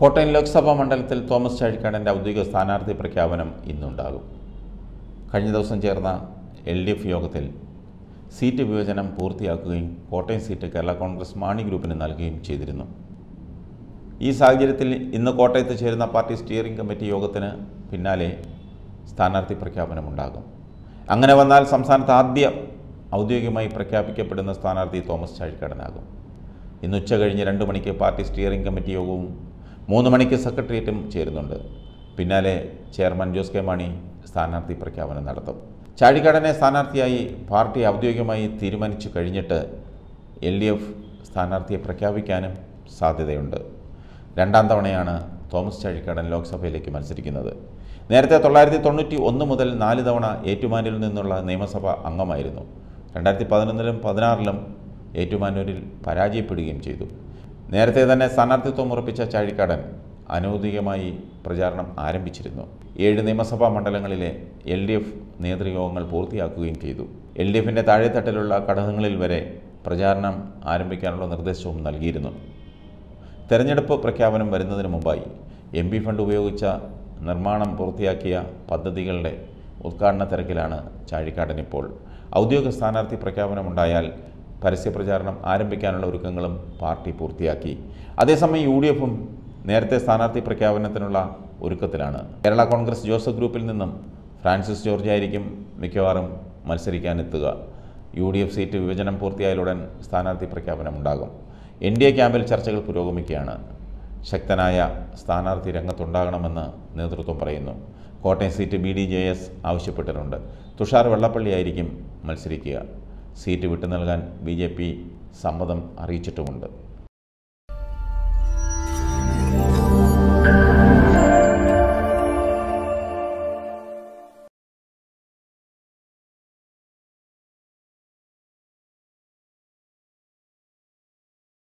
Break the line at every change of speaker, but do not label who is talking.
കോട്ടയം ലോക്സഭാ മണ്ഡലത്തിൽ തോമസ് ചാഴിക്കാടൻ്റെ ഔദ്യോഗിക സ്ഥാനാർത്ഥി പ്രഖ്യാപനം ഇന്നുണ്ടാകും കഴിഞ്ഞ ദിവസം ചേർന്ന എൽ ഡി എഫ് യോഗത്തിൽ സീറ്റ് വിഭജനം പൂർത്തിയാക്കുകയും കോട്ടയം സീറ്റ് കേരള കോൺഗ്രസ് മാണി ഗ്രൂപ്പിന് നൽകുകയും ചെയ്തിരുന്നു ഈ സാഹചര്യത്തിൽ ഇന്ന് കോട്ടയത്ത് ചേരുന്ന പാർട്ടി സ്റ്റിയറിംഗ് കമ്മിറ്റി യോഗത്തിന് പിന്നാലെ സ്ഥാനാർത്ഥി പ്രഖ്യാപനമുണ്ടാകും അങ്ങനെ വന്നാൽ സംസ്ഥാനത്ത് ആദ്യം ഔദ്യോഗികമായി പ്രഖ്യാപിക്കപ്പെടുന്ന സ്ഥാനാർത്ഥി തോമസ് ചാഴിക്കാടനാകും ഇന്ന് ഉച്ച കഴിഞ്ഞ് രണ്ട് മണിക്ക് പാർട്ടി സ്റ്റിയറിംഗ് കമ്മിറ്റി യോഗവും മൂന്ന് മണിക്ക് സെക്രട്ടേറിയറ്റും ചേരുന്നുണ്ട് പിന്നാലെ ചെയർമാൻ ജോസ് കെ മാണി സ്ഥാനാർത്ഥി പ്രഖ്യാപനം നടത്തും ചാഴിക്കാടനെ സ്ഥാനാർത്ഥിയായി പാർട്ടി ഔദ്യോഗികമായി തീരുമാനിച്ചു കഴിഞ്ഞിട്ട് എൽ ഡി എഫ് സ്ഥാനാർത്ഥിയെ പ്രഖ്യാപിക്കാനും സാധ്യതയുണ്ട് രണ്ടാം തവണയാണ് തോമസ് ചാഴിക്കാടൻ ലോക്സഭയിലേക്ക് മത്സരിക്കുന്നത് നേരത്തെ തൊള്ളായിരത്തി തൊണ്ണൂറ്റി ഒന്ന് മുതൽ നാല് തവണ ഏറ്റുമാനൂരിൽ നിന്നുള്ള നിയമസഭ അംഗമായിരുന്നു രണ്ടായിരത്തി പതിനൊന്നിലും പതിനാറിലും ഏറ്റുമാനൂരിൽ പരാജയപ്പെടുകയും ചെയ്തു നേരത്തെ തന്നെ സ്ഥാനാർത്ഥിത്വം ഉറപ്പിച്ച ചാഴിക്കാടൻ അനൗദ്യോഗികമായി പ്രചാരണം ആരംഭിച്ചിരുന്നു ഏഴ് നിയമസഭാ മണ്ഡലങ്ങളിലെ എൽ ഡി എഫ് നേതൃയോഗങ്ങൾ പൂർത്തിയാക്കുകയും ചെയ്തു എൽ ഡി എഫിൻ്റെ താഴെത്തട്ടിലുള്ള ഘടകങ്ങളിൽ വരെ പ്രചാരണം ആരംഭിക്കാനുള്ള നിർദ്ദേശവും നൽകിയിരുന്നു തെരഞ്ഞെടുപ്പ് പ്രഖ്യാപനം വരുന്നതിന് മുമ്പായി എം പി ഫണ്ട് ഉപയോഗിച്ച നിർമ്മാണം പൂർത്തിയാക്കിയ പദ്ധതികളുടെ ഉദ്ഘാടന തിരക്കിലാണ് ചാഴിക്കാടൻ ഇപ്പോൾ ഔദ്യോഗിക സ്ഥാനാർത്ഥി പ്രഖ്യാപനമുണ്ടായാൽ പരസ്യപ്രചാരണം ആരംഭിക്കാനുള്ള ഒരുക്കങ്ങളും പാർട്ടി പൂർത്തിയാക്കി അതേസമയം യു ഡി എഫും നേരത്തെ സ്ഥാനാർത്ഥി പ്രഖ്യാപനത്തിനുള്ള ഒരുക്കത്തിലാണ് കേരള കോൺഗ്രസ് ജോസഫ് ഗ്രൂപ്പിൽ നിന്നും ഫ്രാൻസിസ് ജോർജ് ആയിരിക്കും മിക്കവാറും മത്സരിക്കാനെത്തുക യു ഡി എഫ് സീറ്റ് വിഭജനം പൂർത്തിയായാലുടൻ സ്ഥാനാർത്ഥി പ്രഖ്യാപനമുണ്ടാകും എൻ ഡി എ ക്യാമ്പിൽ ചർച്ചകൾ പുരോഗമിക്കുകയാണ് ശക്തനായ സ്ഥാനാർത്ഥി രംഗത്തുണ്ടാകണമെന്ന് നേതൃത്വം പറയുന്നു Kottayam seat B D J S ആവശ്യപ്പെട്ടിട്ടുണ്ട് തുഷാർ വെള്ളപ്പള്ളിയായിരിക്കും മത്സരിക്കുക സീറ്റ് വിട്ടു നൽകാൻ ബി സമ്മതം അറിയിച്ചിട്ടുമുണ്ട്